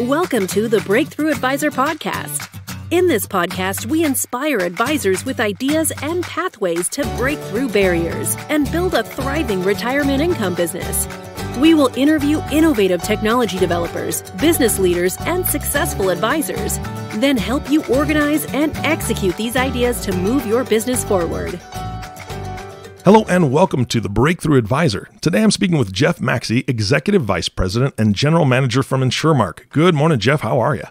Welcome to the Breakthrough Advisor Podcast. In this podcast, we inspire advisors with ideas and pathways to break through barriers and build a thriving retirement income business. We will interview innovative technology developers, business leaders, and successful advisors, then help you organize and execute these ideas to move your business forward. Hello and welcome to the Breakthrough Advisor. Today I'm speaking with Jeff Maxey, Executive Vice President and General Manager from InsureMark. Good morning, Jeff. How are you?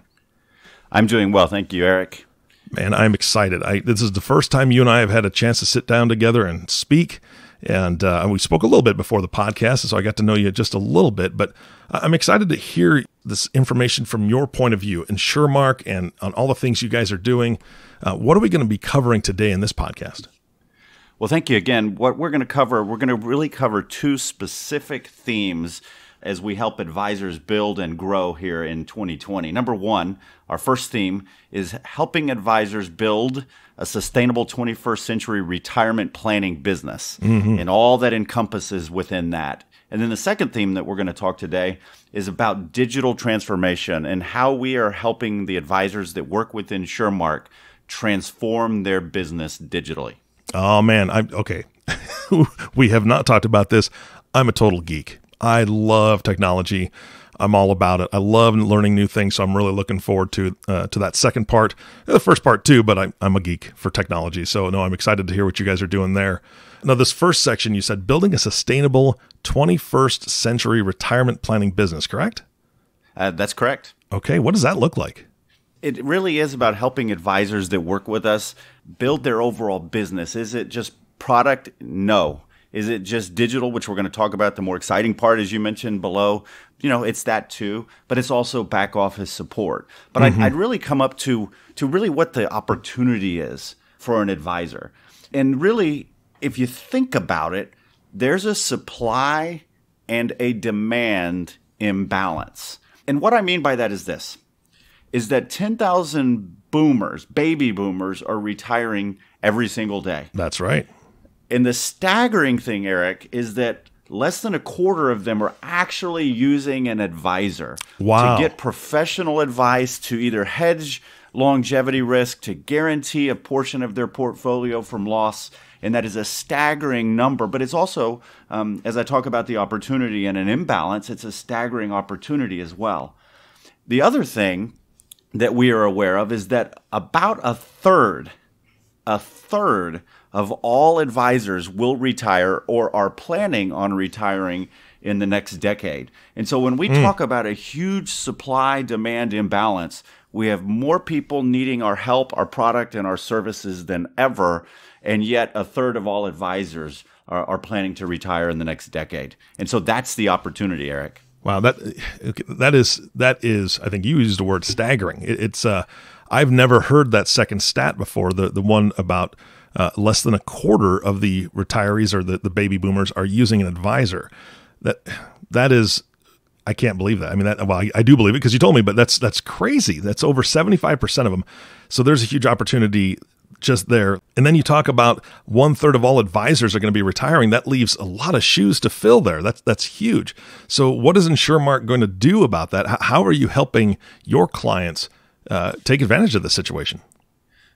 I'm doing well. Thank you, Eric. Man, I'm excited. I, this is the first time you and I have had a chance to sit down together and speak. And uh, we spoke a little bit before the podcast, so I got to know you just a little bit. But I'm excited to hear this information from your point of view, InsureMark, and on all the things you guys are doing. Uh, what are we going to be covering today in this podcast? Well, thank you again. What we're going to cover, we're going to really cover two specific themes as we help advisors build and grow here in 2020. Number one, our first theme is helping advisors build a sustainable 21st century retirement planning business mm-hmm. and all that encompasses within that. And then the second theme that we're going to talk today is about digital transformation and how we are helping the advisors that work within SureMark transform their business digitally. Oh man, I'm okay. we have not talked about this. I'm a total geek. I love technology. I'm all about it. I love learning new things, so I'm really looking forward to uh, to that second part, the first part too. But I, I'm a geek for technology, so no, I'm excited to hear what you guys are doing there. Now, this first section, you said building a sustainable 21st century retirement planning business, correct? Uh, that's correct. Okay, what does that look like? It really is about helping advisors that work with us build their overall business? Is it just product? No. Is it just digital, which we're going to talk about the more exciting part, as you mentioned below? You know, it's that too, but it's also back office support. But mm-hmm. i I'd really come up to to really what the opportunity is for an advisor, and really, if you think about it, there's a supply and a demand imbalance. And what I mean by that is this: is that ten thousand boomers, baby boomers, are retiring every single day. That's right. And the staggering thing, Eric, is that less than a quarter of them are actually using an advisor wow. to get professional advice to either hedge longevity risk, to guarantee a portion of their portfolio from loss. And that is a staggering number. But it's also, um, as I talk about the opportunity and an imbalance, it's a staggering opportunity as well. The other thing that we are aware of is that about a third, a third of all advisors will retire or are planning on retiring in the next decade. And so when we mm. talk about a huge supply demand imbalance, we have more people needing our help, our product, and our services than ever. And yet, a third of all advisors are, are planning to retire in the next decade. And so that's the opportunity, Eric. Wow, that that is that is I think you used the word staggering. It, it's uh, I've never heard that second stat before. The the one about uh, less than a quarter of the retirees or the, the baby boomers are using an advisor. That that is I can't believe that. I mean, that well, I, I do believe it because you told me, but that's that's crazy. That's over seventy five percent of them. So there's a huge opportunity just there. And then you talk about one third of all advisors are going to be retiring. That leaves a lot of shoes to fill there. That's that's huge. So what is InsureMark going to do about that? How are you helping your clients uh, take advantage of the situation?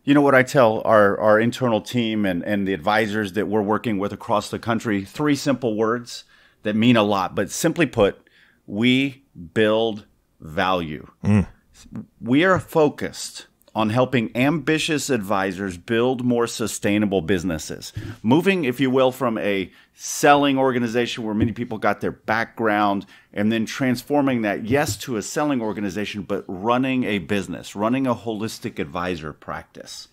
You know what I tell our, our internal team and, and the advisors that we're working with across the country? Three simple words that mean a lot, but simply put, we build value. Mm. We are focused on helping ambitious advisors build more sustainable businesses. Moving, if you will, from a selling organization where many people got their background and then transforming that, yes, to a selling organization, but running a business, running a holistic advisor practice.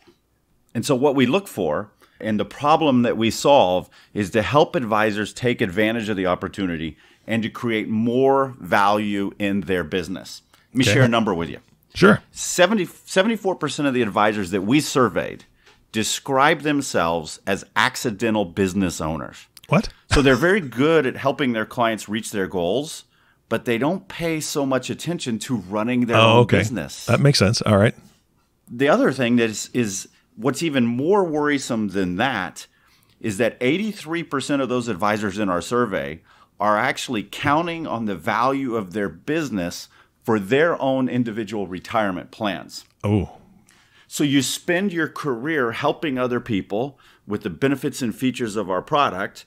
And so, what we look for and the problem that we solve is to help advisors take advantage of the opportunity and to create more value in their business. Let me okay. share a number with you. Sure. 70, 74% of the advisors that we surveyed describe themselves as accidental business owners. What? so they're very good at helping their clients reach their goals, but they don't pay so much attention to running their oh, own okay. business. That makes sense. All right. The other thing that is, is what's even more worrisome than that is that 83% of those advisors in our survey are actually counting on the value of their business – for their own individual retirement plans. Oh. So you spend your career helping other people with the benefits and features of our product,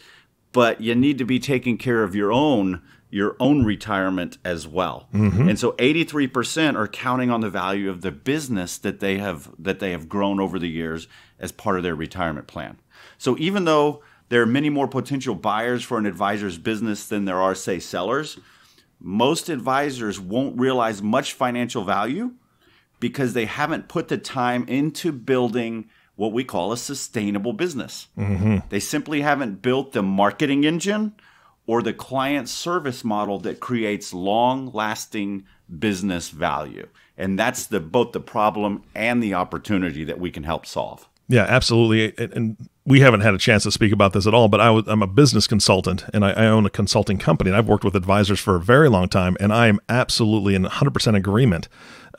but you need to be taking care of your own your own retirement as well. Mm-hmm. And so 83% are counting on the value of the business that they have that they have grown over the years as part of their retirement plan. So even though there are many more potential buyers for an advisor's business than there are say sellers, most advisors won't realize much financial value because they haven't put the time into building what we call a sustainable business. Mm -hmm. They simply haven't built the marketing engine or the client service model that creates long lasting business value. And that's the both the problem and the opportunity that we can help solve. Yeah, absolutely. And, we haven't had a chance to speak about this at all, but i w- I'm a business consultant and I, I, own a consulting company and I've worked with advisors for a very long time. And I am absolutely in 100% agreement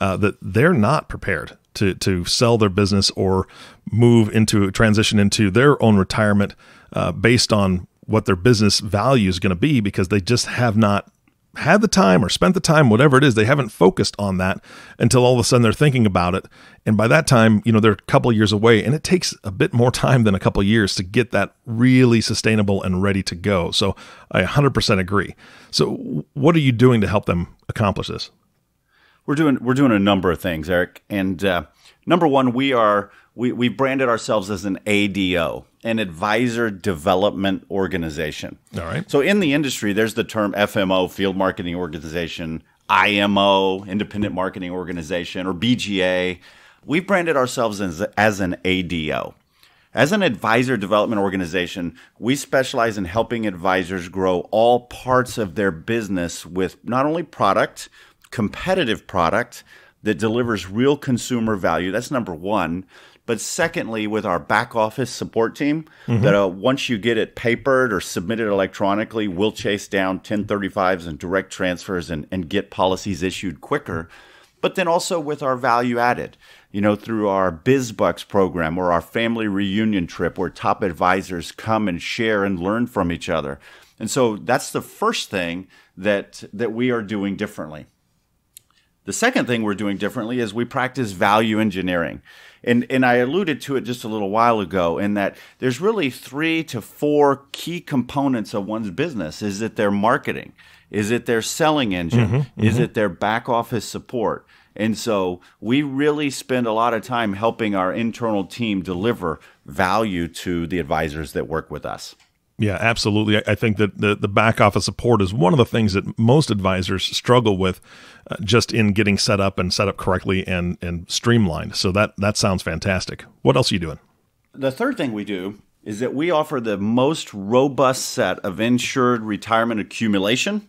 uh, that they're not prepared to, to sell their business or move into transition into their own retirement uh, based on what their business value is going to be because they just have not had the time or spent the time, whatever it is, they haven't focused on that until all of a sudden they're thinking about it. And by that time, you know, they're a couple years away and it takes a bit more time than a couple years to get that really sustainable and ready to go. So I 100% agree. So what are you doing to help them accomplish this? We're doing, we're doing a number of things, Eric. And uh, number one, we are, we, we branded ourselves as an ADO, an advisor development organization. All right. So in the industry, there's the term FMO, field marketing organization, IMO, independent marketing organization, or BGA. We branded ourselves as, as an ADO. As an advisor development organization, we specialize in helping advisors grow all parts of their business with not only product, competitive product that delivers real consumer value. That's number one. But secondly, with our back office support team, mm -hmm. that uh, once you get it papered or submitted electronically, we'll chase down 1035s and direct transfers and, and get policies issued quicker. But then also with our value added, you know, through our BizBucks program or our family reunion trip where top advisors come and share and learn from each other. And so that's the first thing that that we are doing differently. The second thing we're doing differently is we practice value engineering and and I alluded to it just a little while ago in that there's really three to four key components of one's business. Is it their marketing? Is it their selling engine? Mm -hmm, is mm -hmm. it their back office support? And so we really spend a lot of time helping our internal team deliver value to the advisors that work with us. Yeah, absolutely. I think that the, the back office support is one of the things that most advisors struggle with uh, just in getting set up and set up correctly and, and streamlined. So that, that sounds fantastic. What else are you doing? The third thing we do is that we offer the most robust set of insured retirement accumulation,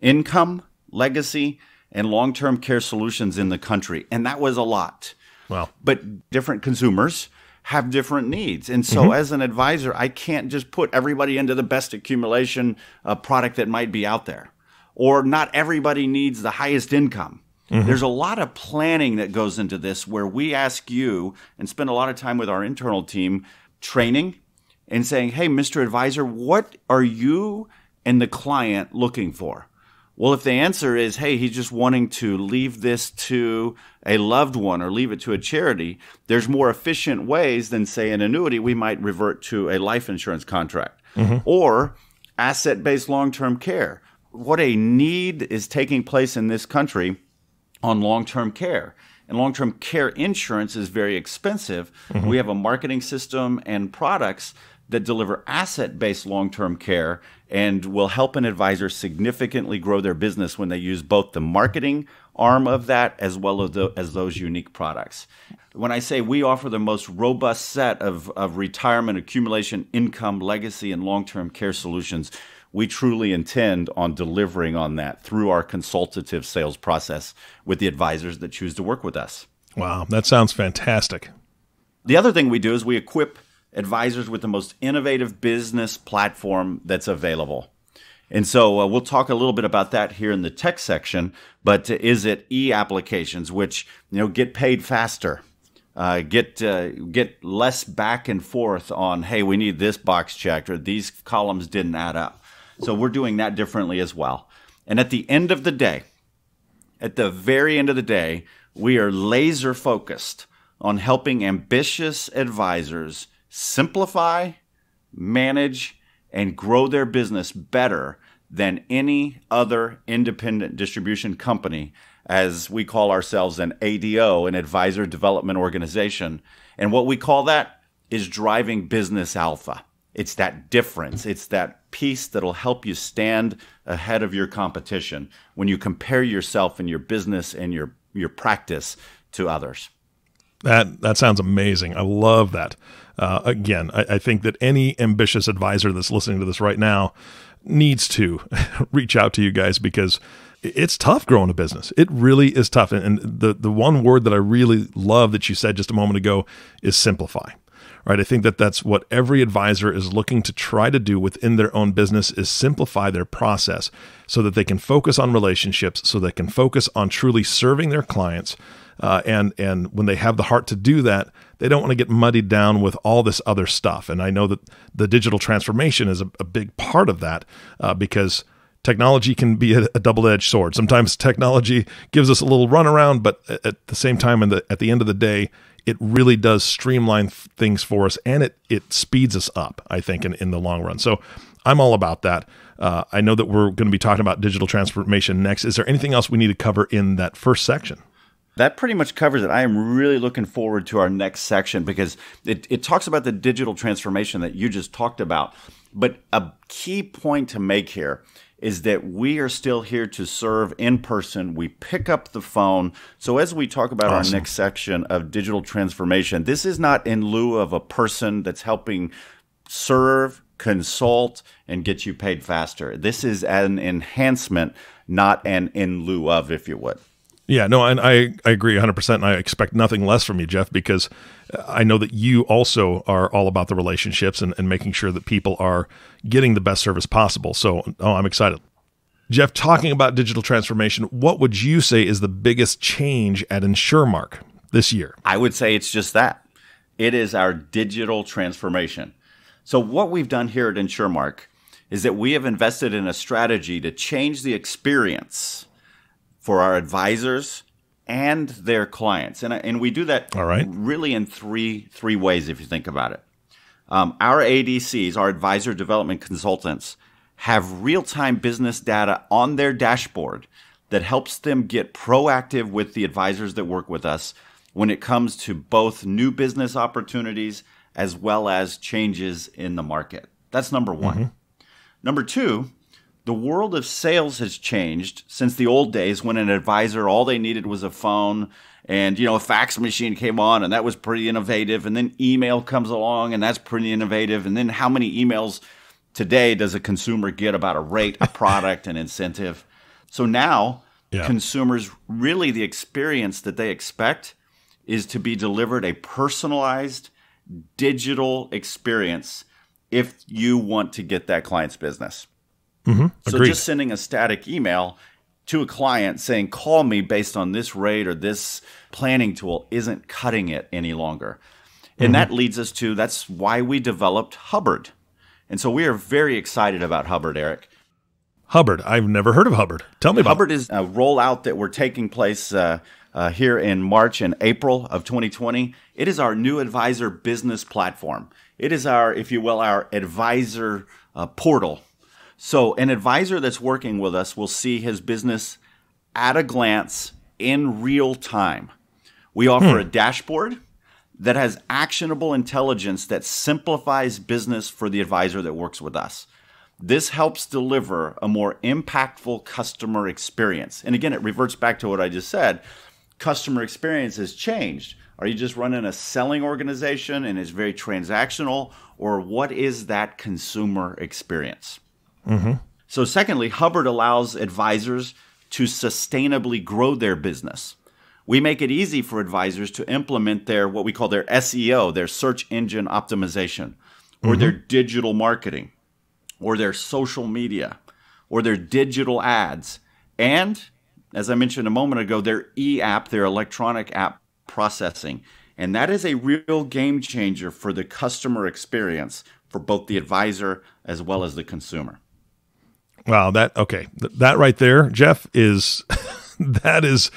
income, legacy, and long term care solutions in the country. And that was a lot. Wow. But different consumers have different needs. And so, mm-hmm. as an advisor, I can't just put everybody into the best accumulation uh, product that might be out there, or not everybody needs the highest income. Mm-hmm. There's a lot of planning that goes into this where we ask you and spend a lot of time with our internal team training and saying, hey, Mr. Advisor, what are you and the client looking for? Well, if the answer is, hey, he's just wanting to leave this to a loved one or leave it to a charity, there's more efficient ways than, say, an annuity. We might revert to a life insurance contract mm-hmm. or asset based long term care. What a need is taking place in this country on long term care. And long term care insurance is very expensive. Mm-hmm. We have a marketing system and products that deliver asset based long term care and will help an advisor significantly grow their business when they use both the marketing arm of that as well as, the, as those unique products. When I say we offer the most robust set of, of retirement, accumulation, income, legacy, and long term care solutions, we truly intend on delivering on that through our consultative sales process with the advisors that choose to work with us. Wow, that sounds fantastic. The other thing we do is we equip advisors with the most innovative business platform that's available. And so uh, we'll talk a little bit about that here in the tech section. But is it e-applications, which you know get paid faster, uh, get uh, get less back and forth on hey we need this box checked or these columns didn't add up. So we're doing that differently as well. And at the end of the day, at the very end of the day, we are laser focused on helping ambitious advisors simplify, manage, and grow their business better than any other independent distribution company, as we call ourselves an ADO, an advisor development organization. And what we call that is driving business alpha. It's that difference, it's that piece that'll help you stand ahead of your competition when you compare yourself and your business and your, your practice to others. That that sounds amazing. I love that. Uh, again, I, I, think that any ambitious advisor that's listening to this right now needs to reach out to you guys because it's tough growing a business. It really is tough. And, and the the one word that I really love that you said just a moment ago is simplify right? I think that that's what every advisor is looking to try to do within their own business is simplify their process so that they can focus on relationships, so they can focus on truly serving their clients uh, and and when they have the heart to do that, they don't want to get muddied down with all this other stuff. And I know that the digital transformation is a, a big part of that uh, because technology can be a, a, double-edged sword. Sometimes technology gives us a little runaround, but at the same time, the, at the end of the day, it really does streamline things for us, and it it speeds us up. I think in in the long run. So I'm all about that. Uh, I know that we're going to be talking about digital transformation next. Is there anything else we need to cover in that first section? that pretty much covers it. I am really looking forward to our next section because it, it talks about the digital transformation that you just talked about. But a key point to make here is that we are still here to serve in person. We pick up the phone. So, as we talk about awesome. our next section of digital transformation, this is not in lieu of a person that's helping serve, consult, and get you paid faster. This is an enhancement, not an in lieu of, if you would. Yeah, no, and I, I agree 100%. And I expect nothing less from you, Jeff, because I know that you also are all about the relationships and, and making sure that people are getting the best service possible. So, oh, I'm excited. Jeff, talking about digital transformation, what would you say is the biggest change at InsureMark this year? I would say it's just that it is our digital transformation. So, what we've done here at InsureMark is that we have invested in a strategy to change the experience for our advisors and their clients. And, uh, and we do that All right. really in three, three ways if you think about it. Um, our ADCs, our advisor development consultants, have real time business data on their dashboard that helps them get proactive with the advisors that work with us when it comes to both new business opportunities as well as changes in the market. That's number one. Mm-hmm. Number two, the world of sales has changed since the old days when an advisor, all they needed was a phone and, you know, a fax machine came on and that was pretty innovative. And then email comes along and that's pretty innovative. And then how many emails today does a consumer get about a rate, a product, an incentive? So now yeah. consumers really the experience that they expect is to be delivered a personalized digital experience if you want to get that client's business. Mm-hmm. So Agreed. just sending a static email to a client saying, call me based on this rate or this planning tool isn't cutting it any longer. And mm-hmm. that leads us to that's why we developed Hubbard. And so we are very excited about Hubbard, Eric. Hubbard. I've never heard of Hubbard. Tell me about Hubbard is a rollout that we're taking place uh, uh, here in March and April of 2020. It is our new advisor business platform. It is our, if you will, our advisor uh, portal so, an advisor that's working with us will see his business at a glance in real time. We offer hmm. a dashboard that has actionable intelligence that simplifies business for the advisor that works with us. This helps deliver a more impactful customer experience. And again, it reverts back to what I just said. Customer experience has changed. Are you just running a selling organization and it's very transactional? Or what is that consumer experience? Mm-hmm. So, secondly, Hubbard allows advisors to sustainably grow their business. We make it easy for advisors to implement their what we call their SEO, their search engine optimization, or mm-hmm. their digital marketing, or their social media, or their digital ads, and as I mentioned a moment ago, their e app, their electronic app processing. And that is a real game changer for the customer experience for both the advisor as well as the consumer. Wow, that okay. Th- that right there, Jeff, is that is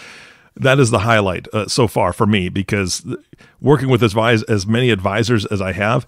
that is the highlight uh, so far for me because th- working with advise as many advisors as I have,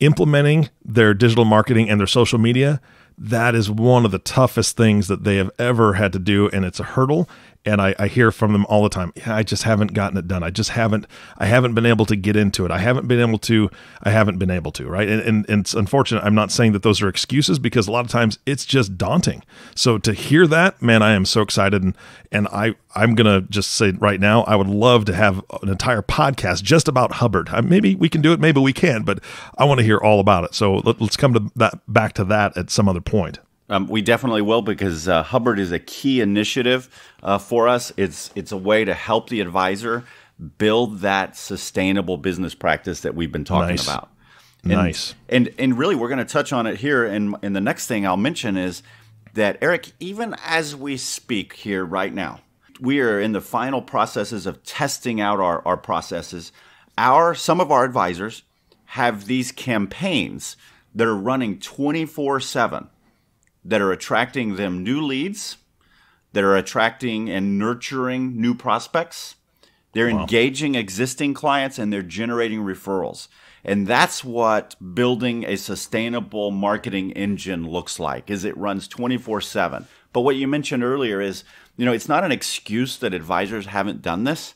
implementing their digital marketing and their social media, that is one of the toughest things that they have ever had to do, and it's a hurdle and I, I, hear from them all the time i just haven't gotten it done i just haven't i haven't been able to get into it i haven't been able to i haven't been able to right and, and, and, it's unfortunate i'm not saying that those are excuses because a lot of times it's just daunting so to hear that man i am so excited and and i i'm gonna just say right now i would love to have an entire podcast just about hubbard maybe we can do it maybe we can but i want to hear all about it so let, us come to that back to that at some other point um, we definitely will because uh, Hubbard is a key initiative uh, for us. It's it's a way to help the advisor build that sustainable business practice that we've been talking nice. about. And, nice. And and really, we're going to touch on it here. And and the next thing I'll mention is that Eric, even as we speak here right now, we are in the final processes of testing out our our processes. Our some of our advisors have these campaigns that are running twenty four seven that are attracting them new leads, that are attracting and nurturing new prospects. They're wow. engaging existing clients and they're generating referrals. And that's what building a sustainable marketing engine looks like is it runs 24/7. But what you mentioned earlier is, you know, it's not an excuse that advisors haven't done this.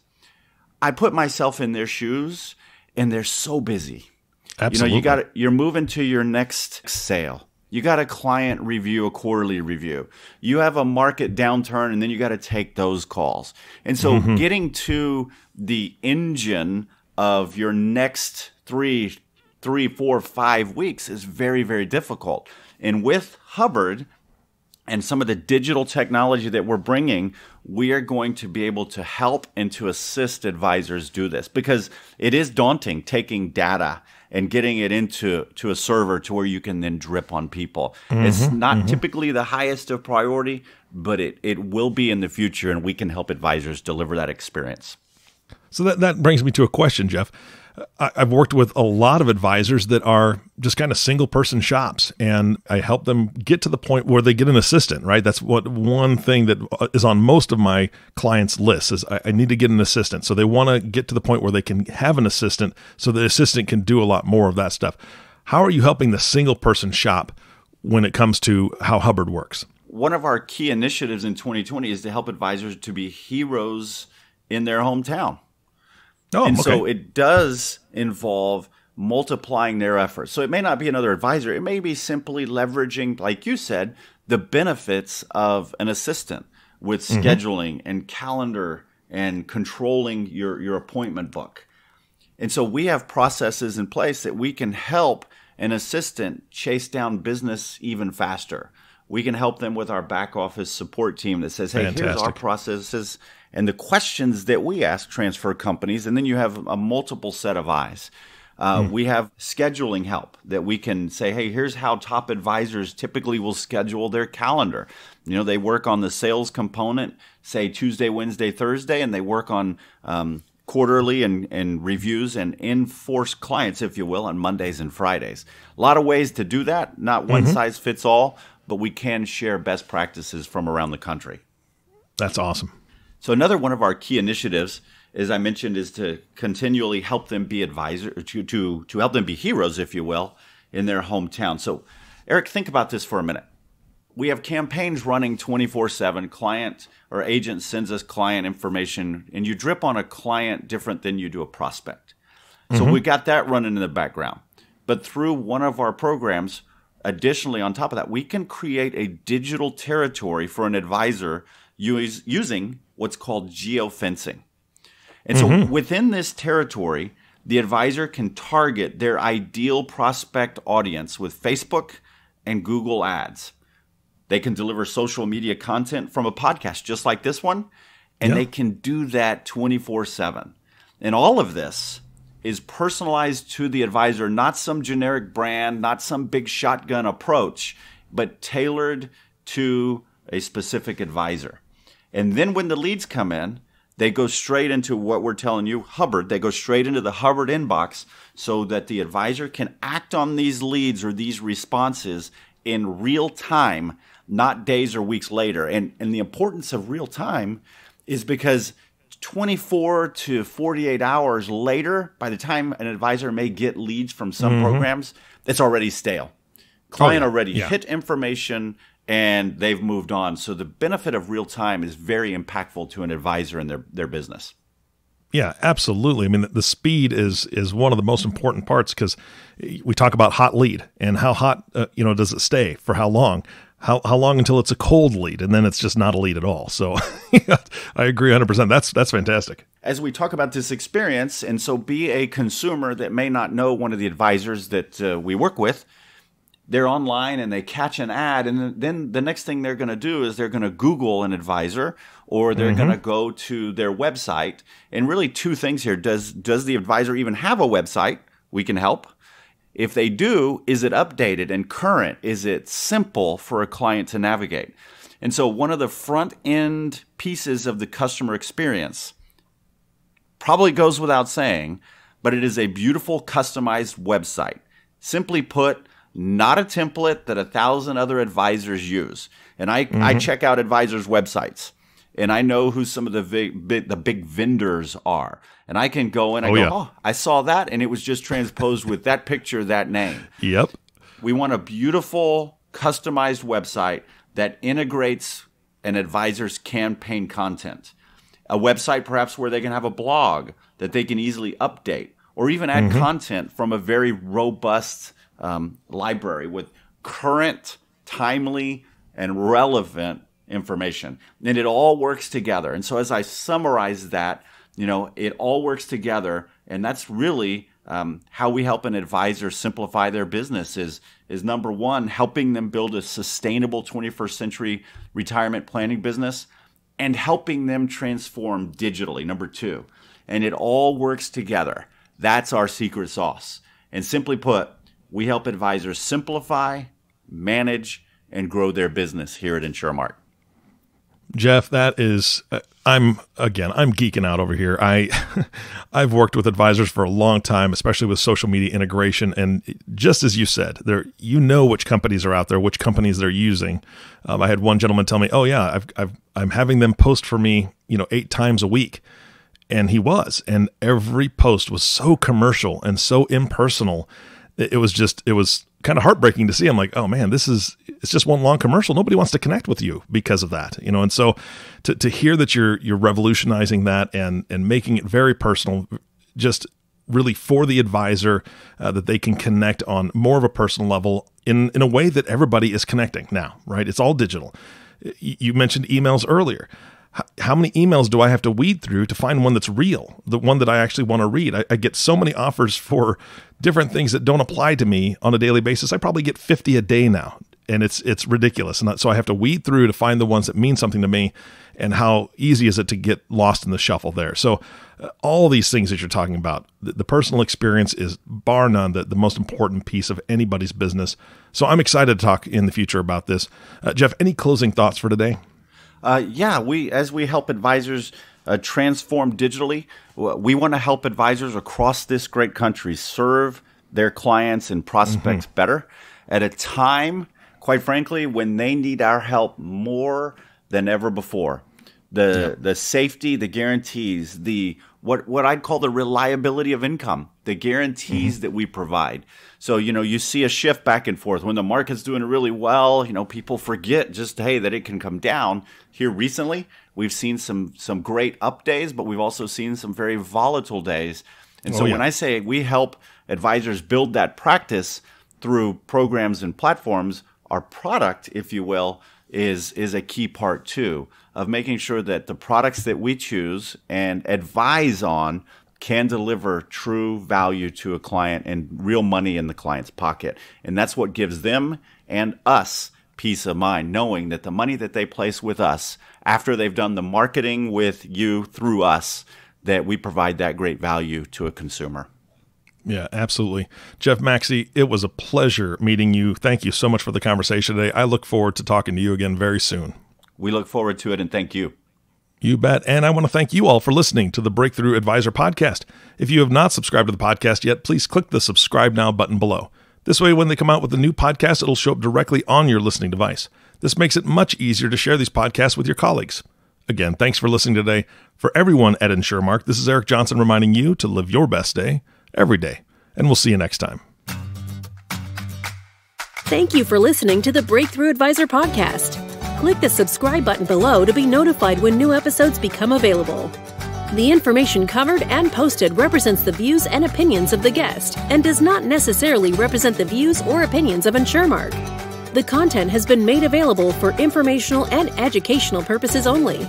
I put myself in their shoes and they're so busy. Absolutely. You know, you got you're moving to your next sale you got a client review, a quarterly review. You have a market downturn, and then you got to take those calls. And so, mm -hmm. getting to the engine of your next three, three, four, five weeks is very, very difficult. And with Hubbard and some of the digital technology that we're bringing, we are going to be able to help and to assist advisors do this because it is daunting taking data and getting it into to a server to where you can then drip on people. Mm -hmm, it's mm-hmm, not mm -hmm. typically the highest of priority, but it it will be in the future, and we can help advisors deliver that experience. So that that brings me to a question, Jeff. I've worked with a lot of advisors that are just kind of single person shops, and I help them get to the point where they get an assistant. Right, that's what one thing that uh, is on most of my clients' lists is I, need to get an assistant. So they want to get to the point where they can have an assistant, so the assistant can do a lot more of that stuff. How are you helping the single person shop when it comes to how Hubbard works? One of our key initiatives in 2020 is to help advisors to be heroes in their hometown Oh, and okay. so it does involve multiplying their efforts. So it may not be another advisor. It may be simply leveraging, like you said, the benefits of an assistant with mm-hmm. scheduling mm -hmm. and calendar and controlling your, your appointment book. And so we have processes in place that we can help an assistant chase down business even faster. We can help them with our back office support team that says, hey, Fantastic. here's our processes and the questions that we ask transfer companies. And then you have a multiple set of eyes. Uh, mm. We have scheduling help that we can say, hey, here's how top advisors typically will schedule their calendar. You know, they work on the sales component, say Tuesday, Wednesday, Thursday, and they work on um, quarterly and, and reviews and enforce clients, if you will, on Mondays and Fridays. A lot of ways to do that, not one mm -hmm. size fits all, but we can share best practices from around the country. That's awesome. So another one of our key initiatives, as I mentioned, is to continually help them be advisors, to, to, to help them be heroes, if you will, in their hometown. So Eric, think about this for a minute. We have campaigns running 24 7. Client or agent sends us client information, and you drip on a client different than you do a prospect. So mm-hmm. we got that running in the background. But through one of our programs, additionally, on top of that, we can create a digital territory for an advisor use, using what's called geofencing. And mm-hmm. so within this territory, the advisor can target their ideal prospect audience with Facebook and Google ads. They can deliver social media content from a podcast just like this one, and yep. they can do that 24 7. And all of this is personalized to the advisor, not some generic brand, not some big shotgun approach, but tailored to a specific advisor. And then when the leads come in, they go straight into what we're telling you, Hubbard. They go straight into the Hubbard inbox so that the advisor can act on these leads or these responses in real time, not days or weeks later. And, and the importance of real time is because 24 to 48 hours later, by the time an advisor may get leads from some mm-hmm. programs, it's already stale. Oh, Client oh, yeah. already yeah. hit information and they've moved on. So the benefit of real time is very impactful to an advisor in their, their business. Yeah, absolutely. I mean, the speed is is one of the most important parts because we talk about hot lead and how hot uh, you know does it stay for how long? How how long until it's a cold lead and then it's just not a lead at all? So I agree 100. percent That's that's fantastic. As we talk about this experience, and so be a consumer that may not know one of the advisors that uh, we work with they're online and they catch an ad and then the next thing they're going to do is they're going to google an advisor or they're mm-hmm. going to go to their website and really two things here does does the advisor even have a website we can help if they do is it updated and current is it simple for a client to navigate and so one of the front end pieces of the customer experience probably goes without saying but it is a beautiful customized website simply put not a template that a thousand other advisors use. And I, mm -hmm. I mm-hmm. check out advisors' websites and I know who some of the big, big, the big vendors are. And I can go and I oh, go, yeah. oh, I saw that, and it was just transposed with that picture, that name. Yep. We want a beautiful, customized website that integrates an advisor's campaign content. A website, perhaps, where they can have a blog that they can easily update, or even add mm -hmm. content from a very robust um, library with current, timely, and relevant information. And it all works together. And so as I summarize that, you know, it all works together. And that's really um, how we help an advisor simplify their business is, is number one, helping them build a sustainable 21st century retirement planning business and helping them transform digitally, number two. And it all works together. That's our secret sauce. And simply put, we help advisors simplify, manage, and grow their business here at InsureMark. Jeff, that is, uh, I'm again, I'm geeking out over here. I, I've worked with advisors for a long time, especially with social media integration. And just as you said, there, you know which companies are out there, which companies they're using. Um, I had one gentleman tell me, "Oh yeah, I've, I've, I'm having them post for me, you know, eight times a week," and he was, and every post was so commercial and so impersonal it, it was just it was kind of heartbreaking to see. I'm like, oh man, this is it's just one long commercial. Nobody wants to connect with you because of that, you know. And so to to hear that you're you're revolutionizing that and and making it very personal, just really for the advisor uh, that they can connect on more of a personal level in in a way that everybody is connecting now, right? It's all digital. You mentioned emails earlier how many emails do I have to weed through to find one that's real, the one that I actually want to read? I, I, get so many offers for different things that don't apply to me on a daily basis. I probably get 50 a day now, and it's it's ridiculous. And so I have to weed through to find the ones that mean something to me. And how easy is it to get lost in the shuffle there? So uh, all these things that you're talking about, the, the personal experience is bar none the, the most important piece of anybody's business. So I'm excited to talk in the future about this. Uh, Jeff, any closing thoughts for today? Uh, yeah, we as we help advisors uh, transform digitally, we want to help advisors across this great country serve their clients and prospects mm -hmm. better at a time, quite frankly, when they need our help more than ever before. The the safety, the guarantees, the what what I'd call the reliability of income, the guarantees mm -hmm. that we provide. So, you know, you see a shift back and forth. When the market's doing really well, you know, people forget just, hey, that it can come down. Here recently, we've seen some some great up days, but we've also seen some very volatile days. And oh, so yeah. when I say we help advisors build that practice through programs and platforms, our product, if you will, is is a key part too of making sure that the products that we choose and advise on can deliver true value to a client and real money in the client's pocket. And that's what gives them and us peace of mind, knowing that the money that they place with us after they've done the marketing with you through us, that we provide that great value to a consumer. Yeah, absolutely. Jeff Maxey, it was a pleasure meeting you. Thank you so much for the conversation today. I look forward to talking to you again very soon. We look forward to it and thank you. You bet. And I want to thank you all for listening to the Breakthrough Advisor podcast. If you have not subscribed to the podcast yet, please click the subscribe now button below. This way, when they come out with a new podcast, it'll show up directly on your listening device. This makes it much easier to share these podcasts with your colleagues. Again, thanks for listening today. For everyone at InsureMark, this is Eric Johnson reminding you to live your best day every day. And we'll see you next time. Thank you for listening to the Breakthrough Advisor podcast click the subscribe button below to be notified when new episodes become available. The information covered and posted represents the views and opinions of the guest and does not necessarily represent the views or opinions of InsureMark. The content has been made available for informational and educational purposes only.